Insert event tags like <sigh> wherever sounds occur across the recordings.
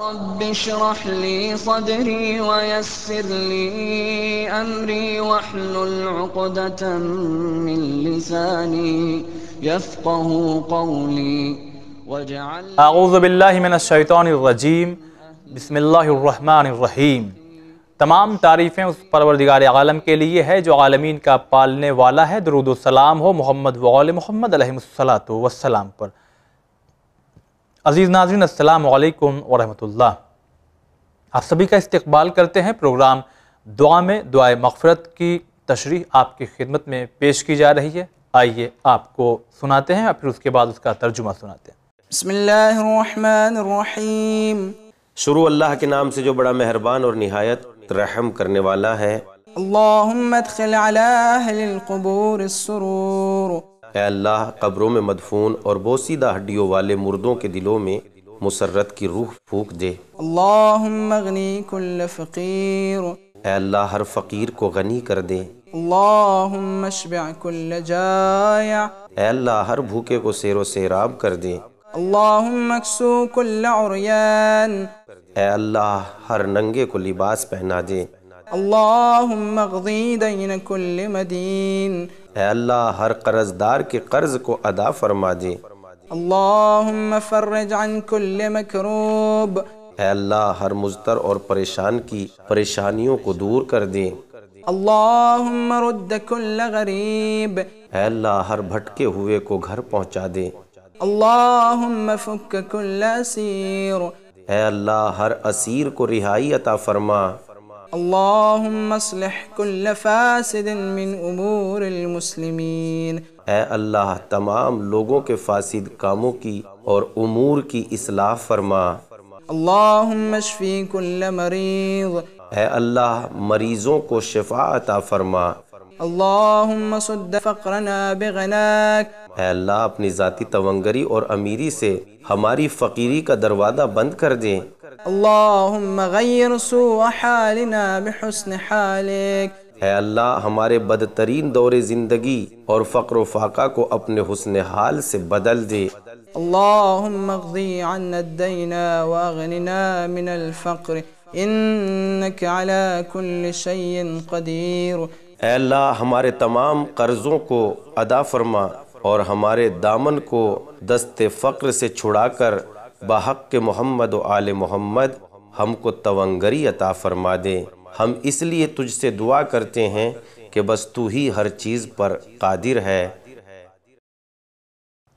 رب اشرح لي صدري ويسر لي أمري واحلل عقدة من لساني يفقه قولي واجعل أعوذ بالله من الشيطان الرجيم بسم الله الرحمن الرحيم तमाम तारीफ़ें उस परवरदिगार आलम के लिए है जो आलमीन का पालने वाला है दरुदसलाम हो मोहम्मद वाल मोहम्मद वसलाम पर अजीज़ नाजरीन अस्सलाम वालेकुम आप सभी का इस्तकबाल करते हैं प्रोग्राम दुआ में दुआ मगफरत की तशरी आपकी खिदमत में पेश की जा रही है आइए आपको सुनाते हैं और फिर उसके बाद उसका तर्जुमा सुनाते हैं शुरू अल्लाह के नाम से जो बड़ा मेहरबान और नहायत रहम करने वाला है अल्लाह कब्रों में मदफून और बोसीदा हड्डियों वाले मुर्दों के दिलों में मुसरत की रूह फूक दे फ़कीर अल्लाह हर फ़कीर को गनी कर दे अल्लाह हर भूखे को सेरो सेराब कर दे अल्लाह हर नंगे को लिबास पहना दे अल्लाह मदीन अल्लाह हर कर्जदार के कर्ज को अदा फरमा दे मकरूब अल्लाह हर मुजतर और परेशान की परेशानियों को दूर कर दे गरीब अल्लाह हर भटके हुए को घर पहुँचा दे अल्लाह हर असीर को रिहाई अता फरमा मुस्लिमीन अल्लाह तमाम लोगों के फासिद कामों की और उमूर की असलाह फरमा अल्लाह मरीज़ अल्लाह मरीज़ों को शिफा अता फरमा अल्लाह अपनी ज़ाती तवंगरी और अमीरी से हमारी फ़कीरी का दरवाज़ा बंद कर दे है अल्लाह हमारे बदतरीन दौरे ज़िंदगी और फकर फ़ाका को अपने हुसन हाल से बदल दे अल्लाह अल्लाह हमारे तमाम कर्ज़ों को अदा फरमा और हमारे दामन को दस्ते फ़क्र से छुड़ाकर बहक के मोहम्मद आल मोहम्मद हमको तवंगरी अता फरमा दे हम इसलिए तुझसे दुआ करते हैं कि बस तू ही हर चीज़ पर कादिर है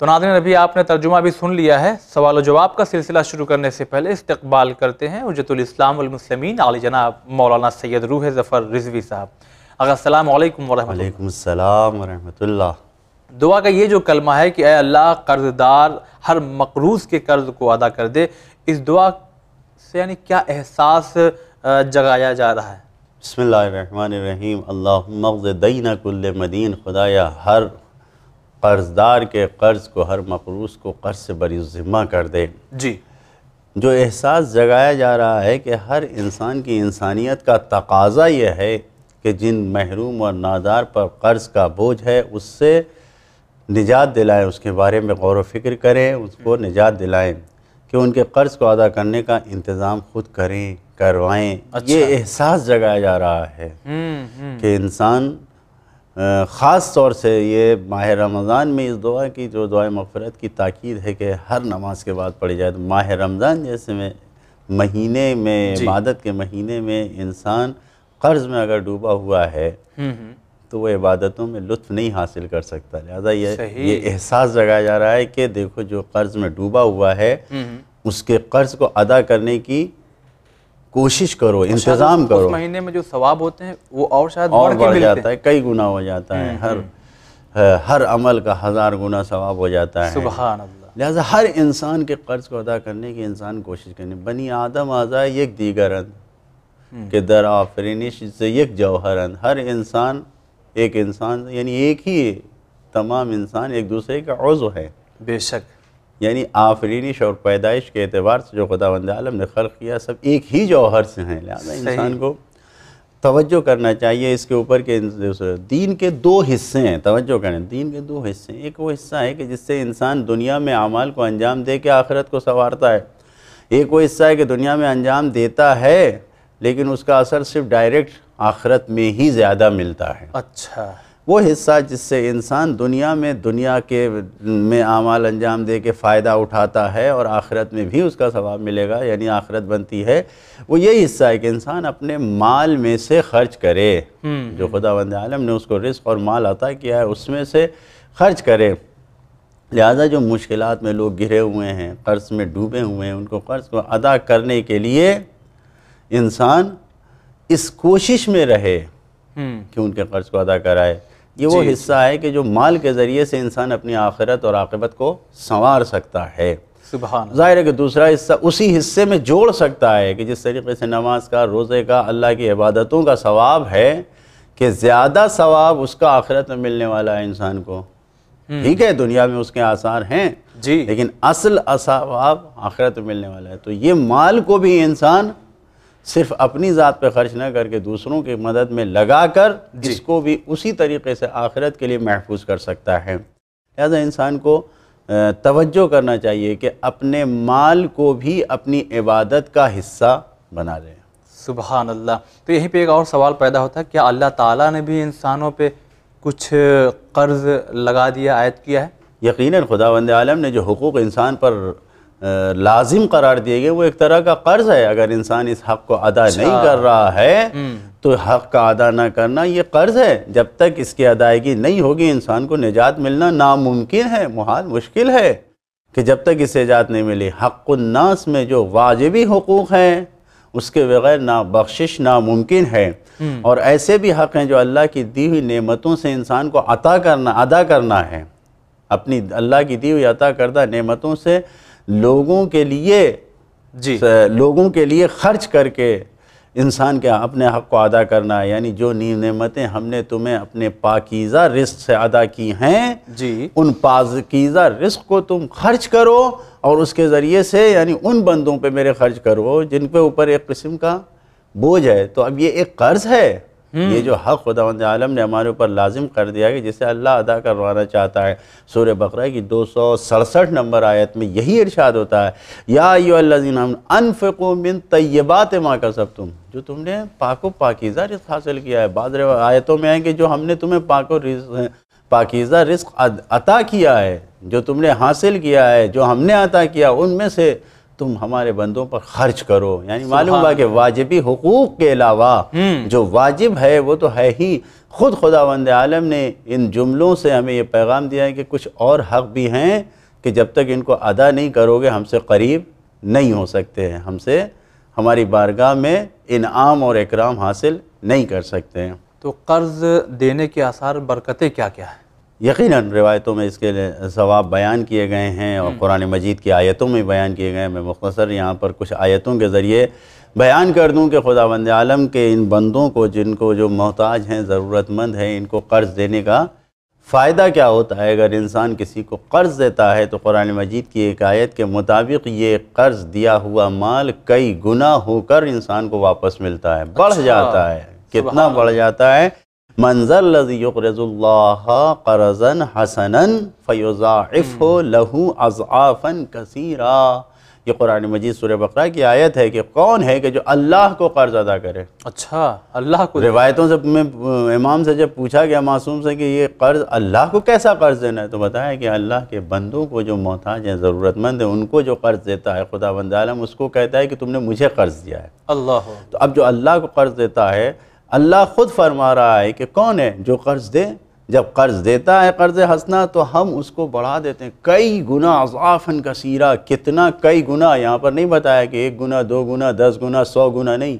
तो नादिन अभी आपने तर्जुमा भी सुन लिया है सवाल व जवाब का सिलसिला शुरू करने से पहले इस्तकबाल करते हैं उजतुल इस्लाम वलमसलमिन आली जनाब मौलाना सैयद रूह ज़फ़र रिजवी साहब दुआ का ये जो कलमा है कि अल्लाह कर्जदार हर मकरूज के कर्ज को अदा कर दे इस दुआ से यानी क्या एहसास जगाया जा रहा है बसमीम अल्लामदीन मदीन खुदाया हर कर्जदार के कर्ज को हर मकरूज को कर्ज से बरी ज़िम्मा कर दे जी जो एहसास जगाया जा रहा है कि हर इंसान की इंसानियत का तकाजा यह है कि जिन महरूम और नादार पर कर्ज का बोझ है उससे निजात दिलाएं उसके बारे में गौर फिक्र करें उसको निजात दिलाएं कि उनके कर्ज को अदा करने का इंतज़ाम खुद करें करवाएं अच्छा। ये एहसास जगाया जा रहा है हम्म, हम्म। कि इंसान ख़ास तौर से ये माह रमज़ान में इस दुआ की जो दुआ मफ़रत की ताक़ीद है कि हर नमाज के बाद पढ़ी जाए तो माह रमज़ान जैसे में महीने में इबादत के महीने में इंसान कर्ज में अगर डूबा हुआ है हम्म, हम्म। तो वो इबादतों में लुत्फ नहीं हासिल कर सकता लिहाजा ये ये एहसास जगाया जा रहा है कि देखो जो कर्ज में डूबा हुआ है हम्म, उसके कर्ज को अदा करने की कोशिश करो इंतजाम करो उस महीने में जो सवाब होते हैं वो और शायद और बढ़ जाता है कई गुना हो जाता है हर हर अमल का हज़ार गुना सवाब हो जाता है लिहाजा हर इंसान के कर्ज को अदा करने की इंसान कोशिश करनी बनी आदम आज़ा एक दीगर हम्म। कि दर आफरीनिश से एक जौहरन हर इंसान एक इंसान यानी एक ही तमाम इंसान एक दूसरे का उज़ है बेशक यानी आफरीनिश और पैदाइश के अतबार से जो खुदा वंद आलम ने खल किया सब एक ही जौहर से हैं लिहाजा इंसान को तवज्जो करना चाहिए इसके ऊपर के दीन के दो हिस्से हैं तवज्जो करें दीन के दो हिस्से हैं एक वो हिस्सा है कि जिससे इंसान दुनिया में अमाल को अंजाम दे के आखिरत को संवारता है एक वो हिस्सा है कि दुनिया में अंजाम देता है लेकिन उसका असर सिर्फ डायरेक्ट आखरत में ही ज़्यादा मिलता है अच्छा वो हिस्सा जिससे इंसान दुनिया में दुनिया के में आमाल अंजाम दे के फ़ायदा उठाता है और आखिरत में भी उसका सवाब मिलेगा यानी आखिरत बनती है वो यही हिस्सा है कि इंसान अपने माल में से खर्च करे हम्म, जो हम्म। खुदा वंद आलम ने उसको रिस्क और माल अता किया है उसमें से खर्च करे लिहाजा जो मुश्किल में लोग घिरे हुए हैं कर्ज में डूबे हुए हैं उनको कर्ज को अदा करने के लिए इंसान इस कोशिश में रहे हम्म। कि उनके कर्ज को अदा कराए ये वो हिस्सा है कि जो माल के ज़रिए से इंसान अपनी आखिरत और आकबत को संवार सकता है ज़ाहिर है कि दूसरा हिस्सा उसी हिस्से में जोड़ सकता है कि जिस तरीके से नमाज का रोज़े का अल्लाह की इबादतों का सवाब है कि ज़्यादा सवाब उसका आखिरत में मिलने वाला है इंसान को हम्म। ठीक है दुनिया में उसके आसार हैं जी लेकिन असल असवाब आखिरत में मिलने वाला है तो ये माल को भी इंसान सिर्फ अपनी ज़ात पे खर्च ना करके दूसरों की मदद में लगा कर जिसको भी उसी तरीके से आखिरत के लिए महफूज कर सकता है लिहाजा इंसान को तवज्जो करना चाहिए कि अपने माल को भी अपनी इबादत का हिस्सा बना लें सुबह अल्लाह तो यहीं पे एक और सवाल पैदा होता है क्या अल्लाह ताला ने भी इंसानों पे कुछ कर्ज लगा दिया आयत किया है यकीनन खुदा वंद आलम ने जो हकूक़ इंसान पर लाजिम करार दिए गए वो एक तरह का कर्ज है अगर इंसान इस हक को अदा अच्छा। नहीं कर रहा है हम्म। तो हक का अदा ना करना ये कर्ज है जब तक इसकी अदायगी नहीं होगी इंसान को निजात मिलना नामुमकिन है महाल मुश्किल है कि जब तक इसे निजात नहीं मिली हक़ुन्नास में जो वाजिबी हकूक़ हैं उसके बगैर ना बख्शिश नामुमकिन है हम्म। और ऐसे भी हक़ हैं जो अल्लाह की दी हुई नेमतों से इंसान को अता करना अदा करना है अपनी अल्लाह की दी हुई अता करदा नेमतों से लोगों के लिए जी लोगों के लिए खर्च करके इंसान के अपने हक़ को अदा करना है यानी जो नी नमतें हमने तुम्हें अपने पाकिज़ा रिस्क से अदा की हैं जी उन पाकिज़ा रिस्क को तुम खर्च करो और उसके ज़रिए से यानी उन बंदों पे मेरे खर्च करो जिन पे ऊपर एक किस्म का बोझ है तो अब ये एक कर्ज़ है ये हम्म। जो हक़ खुदावंद आलम ने हमारे ऊपर लाजिम कर दिया कि जिसे अल्लाह अदा करवाना चाहता है सूर्य बकरा की दो सौ सड़सठ नंबर आयत में यही इरशाद होता है या योजीन अनफ़ो मिन तयबात माँ का सब तुम जो तुमने पाको पाकिज़ा रिस्क हासिल किया है बाद आयतों में आएंगे कि जो हमने तुम्हें पाको व पाकिज़ा रिस्क अता किया है जो तुमने हासिल किया है जो हमने अता किया उनमें से तुम हमारे बंदों पर खर्च करो यानी मालूम हुआ कि वाजिबी हकूक़ के अलावा हम्म। जो वाजिब है वो तो है ही खुद खुदा वंद आलम ने इन जुमलों से हमें ये पैगाम दिया है कि कुछ और हक भी हैं कि जब तक इनको अदा नहीं करोगे हमसे करीब नहीं हो सकते हैं हमसे हमारी बारगाह में इनाम और इकराम हासिल नहीं कर सकते हैं तो कर्ज़ देने के आसार बरकतें क्या क्या है यकीनन रिवायतों में इसके सवाब बयान किए गए हैं और हम्म। कुरान मजीद की आयतों में बयान किए गए हैं मैं मुख्तसर यहाँ पर कुछ आयतों के ज़रिए बयान कर दूँ कि खुदा बंद आलम के इन बंदों को जिनको जो मोहताज हैं ज़रूरतमंद हैं इनको कर्ज़ देने का फ़ायदा क्या होता है अगर इंसान किसी को कर्ज़ देता है तो कुरान मजीद की एक आयत के मुताबिक ये कर्ज़ दिया हुआ माल कई गुना होकर इंसान को वापस मिलता है बढ़ अच्छा। जाता है कितना बढ़ जाता है मंजरजुल्लाजन हसन फ़योज़ाफ़ लहू अज़ाफ़न कसीरा ये कुरान मजीद सुर बकरा की आयत है कि कौन है कि जो अल्लाह को कर्ज अदा करे अच्छा अल्लाह को रिवायतों से मैं इमाम से जब पूछा गया मासूम से कि ये कर्ज अल्लाह को कैसा कर्ज देना है तो बताया कि अल्लाह के बंदों को जो मोहताज हैं ज़रूरतमंद है उनको जो कर्ज देता है खुदा बंद आलम उसको कहता है कि तुमने मुझे कर्ज दिया है अल्लाह तो अब जो अल्लाह को कर्ज देता है अल्लाह ख़ुद फरमा रहा है कि कौन है जो कर्ज़ दे जब कर्ज़ देता है कर्ज़ हंसना तो हम उसको बढ़ा देते हैं कई गुना अजाफन कसीरा कितना कई गुना यहाँ पर नहीं बताया कि एक गुना दो गुना दस गुना सौ गुना नहीं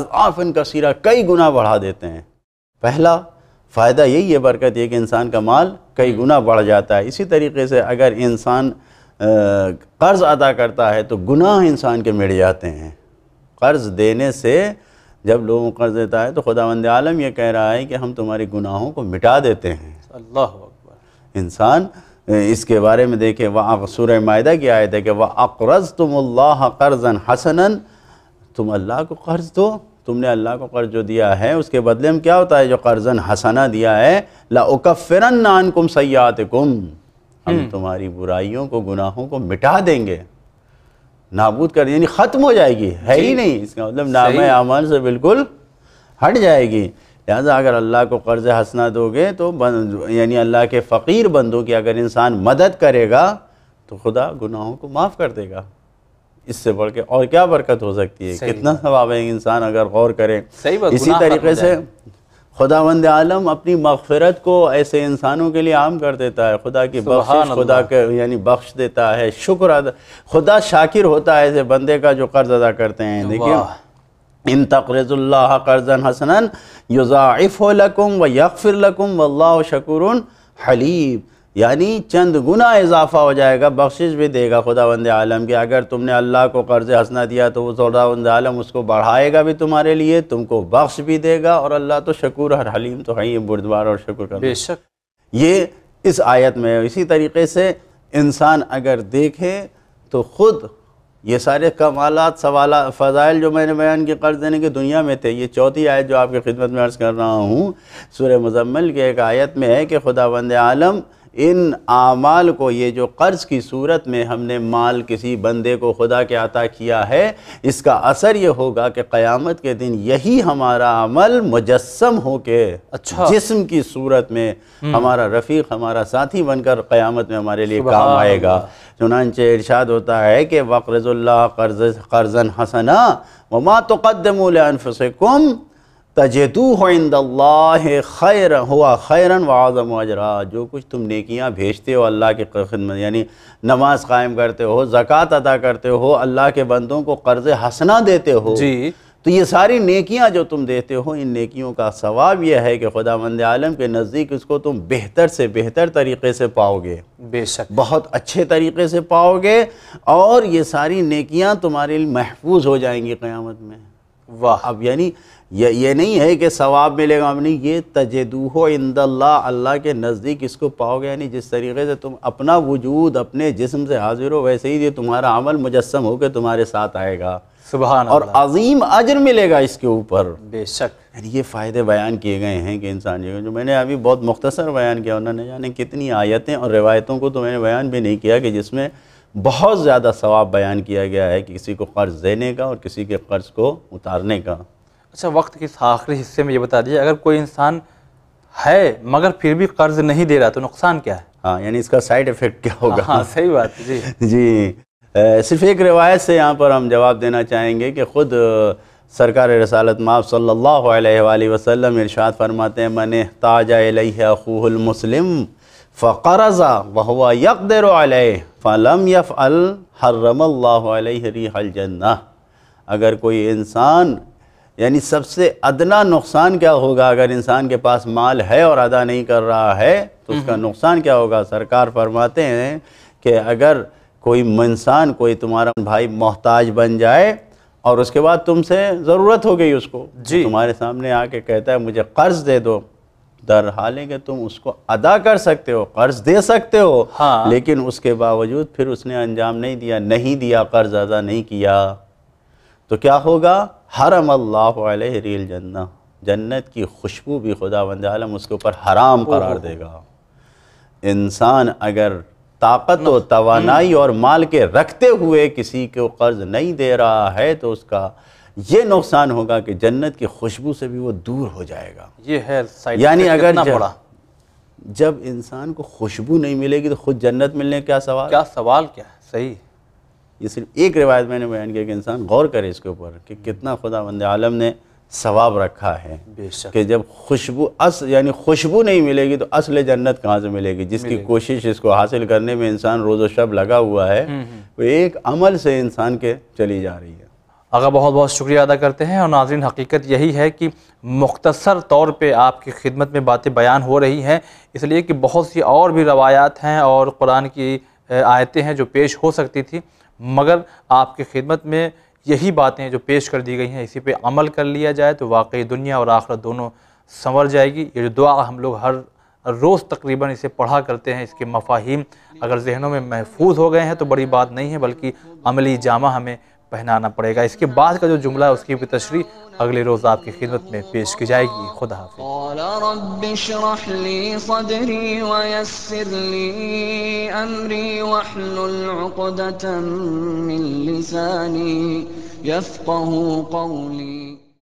अजाफन कसीरा कई गुना बढ़ा देते हैं पहला फ़ायदा यही है बरकत ये कि इंसान का माल कई हम्म। गुना बढ़ जाता है इसी तरीके से अगर इंसान कर्ज़ अदा करता है तो गुनाह इंसान के मिट जाते हैं कर्ज़ देने से जब लोगों को कर्ज देता है तो खुदा वंद आलम यह कह रहा है कि हम तुम्हारे गुनाहों को मिटा देते हैं अल्लाह अकबर इंसान इसके बारे में देखे वह सुर माहा की आयत है कि वह अकरज तुम अल्लाह कर्जन हसनन तुम अल्लाह को कर्ज दो तुमने अल्लाह को कर्ज जो दिया है उसके बदले में क्या होता है जो कर्जन हसना दिया है लाकफ़िरन नान कुम सयात कुम हम हम्म। तुम्हारी बुराइयों को गुनाहों को मिटा देंगे नाबूद कर यानी ख़त्म हो जाएगी है ही नहीं इसका मतलब नाम आमान से बिल्कुल हट जाएगी लिहाजा अगर अल्लाह को कर्ज़ हंसना दोगे तो यानी अल्लाह के फ़कीर बंदों की अगर इंसान मदद करेगा तो खुदा गुनाहों को माफ़ कर देगा इससे बढ़ के और क्या बरकत हो सकती है कितना सवाब है इंसान अगर गौर करे इसी तरीके से खुदा वंद आलम अपनी मगफरत को ऐसे इंसानों के लिए आम कर देता है खुदा की बहान खुदा के यानी बख्श देता है शुक्र खुदा शाकिर होता है ऐसे बंदे का जो कर्ज़ अदा करते हैं देखिए इन तकरजुल्ला कर्जन हसनन युज़ाफ़ लकुम व यकफ़िर लकुम वल्ला शकुर हलीम यानी चंद गुना इजाफा हो जाएगा बख्शिश भी देगा खुदा वंद आलम कि अगर तुमने अल्लाह को कर्ज हंसना दिया तो वो खुदा वंद आलम उसको बढ़ाएगा भी तुम्हारे लिए तुमको बख्श भी देगा और अल्लाह तो शकुर हर हलीम तो है ही और शकुर कर बेशक ये इस आयत में इसी तरीके से इंसान अगर देखे तो ख़ुद ये सारे कमालत सवाल फ़जाइल जो मैंने बयान के कर्ज देने के दुनिया में थे ये चौथी आयत जो आपकी खिदमत में अर्ज़ कर रहा हूँ सूर्य मजम्मल के एक आयत में है कि खुदा वंद आलम इन आमाल को ये जो कर्ज़ की सूरत में हमने माल किसी बंदे को खुदा के अता किया है इसका असर ये होगा कि क़यामत के दिन यही हमारा अमल मुजस्म हो के अच्छा जिसम की सूरत में हम्म। हमारा रफ़ीक हमारा साथी बनकर क़यामत में हमारे लिए काम आएगा चुनानचे इर्शाद होता है कि वक़रज़ुल्ला कर्ज़ कर्ज़न हसना वमा तो कदमुल तजदू खैर हुआ खैरन वाज़म अजरा जो कुछ तुम नेकियाँ भेजते हो अल्लाह की खिदमत यानी नमाज कायम करते हो ज़क़़त अदा करते हो अल्लाह के बंदों को कर्ज़ हसना देते हो जी तो ये सारी नेकियाँ जो तुम देते हो इन नेकियों का सवाब यह है कि खुदा मंद आलम के नज़दीक इसको तुम बेहतर से बेहतर तरीके से पाओगे बेशक बहुत अच्छे तरीके से पाओगे और ये सारी नेकियाँ तुम्हारे लिए महफूज हो जाएंगी क़्यामत में वाह अब यानी ये ये नहीं है कि सवाब मिलेगा हमने ये तजदूह इंदल्ला अल्लाह के नज़दीक इसको पाओगे यानी जिस तरीके से तुम अपना वजूद अपने जिस्म से हाजिर हो वैसे ही ये तुम्हारा अमल मुजस्म होकर तुम्हारे साथ आएगा सुबह और अजीम अजर मिलेगा इसके ऊपर बेशक यानी ये फ़ायदे बयान किए गए हैं कि इंसान जी जो मैंने अभी बहुत मुख्तसर बयान किया उन्होंने जाने कितनी आयतें और रिवायतों को तो मैंने बयान भी नहीं किया कि जिसमें बहुत ज़्यादा सवाब बयान किया गया है कि किसी को कर्ज़ देने का और किसी के कर्ज़ को उतारने का अच्छा वक्त के आखिरी हिस्से में ये बता दीजिए अगर कोई इंसान है मगर फिर भी कर्ज नहीं दे रहा तो नुकसान क्या है हाँ यानी इसका साइड इफेक्ट क्या होगा हाँ सही बात जी <laughs> जी सिर्फ एक रिवायत से यहाँ पर हम जवाब देना चाहेंगे कि ख़ुद सरकार रसालत माप सल्ला वसलम इरशाद फरमाते हैं मन ताजा अखूल मुस्लिम फ़रज़ा वह यकदर फ़लम यफ़ अल हर्रम अल्लाह जन्ना अगर कोई इंसान यानी सबसे अदना नुकसान क्या होगा अगर इंसान के पास माल है और अदा नहीं कर रहा है तो हम्म। उसका नुकसान क्या होगा सरकार फरमाते हैं कि अगर कोई इंसान कोई तुम्हारा भाई मोहताज बन जाए और उसके बाद तुमसे ज़रूरत हो गई उसको तो जी तुम्हारे सामने आके कहता है मुझे कर्ज़ दे दो दर हालें कि तुम उसको अदा कर सकते हो कर्ज दे सकते हो हाँ। लेकिन उसके बावजूद फिर उसने अंजाम नहीं दिया नहीं दिया कर्ज अदा नहीं किया तो क्या होगा हरम अल्लाह रील जन्ना जन्नत की खुशबू भी खुदा बंद आलम उसके ऊपर हराम करार देगा इंसान अगर ताकत और तोानाई हम्म। और माल के रखते हुए किसी को कर्ज नहीं दे रहा है तो उसका ये नुकसान होगा कि जन्नत की खुशबू से भी वो दूर हो जाएगा ये है यानी अगर जब, जब इंसान को खुशबू नहीं मिलेगी तो खुद जन्नत मिलने क्या सवाल क्या सवाल क्या है सही ये सिर्फ एक रिवायत मैंने बयान किया कि इंसान गौर करे इसके ऊपर कि कितना खुदा बंद आलम ने सवाब रखा है कि जब खुशबू अस यानी खुशबू नहीं मिलेगी तो असल जन्नत कहाँ से मिलेगी जिसकी मिलेगी। कोशिश इसको हासिल करने में इंसान रोज़ो शब लगा हुआ है हम्म, हम्म। वो एक अमल से इंसान के चली जा रही है अगर बहुत बहुत शुक्रिया अदा करते हैं और नाजरीन हकीकत यही है कि मुख्तसर तौर पे आपकी खिदमत में बातें बयान हो रही हैं इसलिए कि बहुत सी और भी रवायात हैं और कुरान की आयतें हैं जो पेश हो सकती थी मगर आपकी खिदमत में यही बातें जो पेश कर दी गई हैं इसी पे अमल कर लिया जाए तो वाकई दुनिया और आखरत दोनों संवर जाएगी ये जो दुआ हम लोग हर रोज़ तकरीबन इसे पढ़ा करते हैं इसके मफाहिम अगर जहनों में महफूज हो गए हैं तो बड़ी बात नहीं है बल्कि अमली जामा हमें पहनाना पड़ेगा इसके बाद का जो जुमला है उसकी भी तशरी अगले रोज़ आपकी खिदमत में पेश की जाएगी खुदा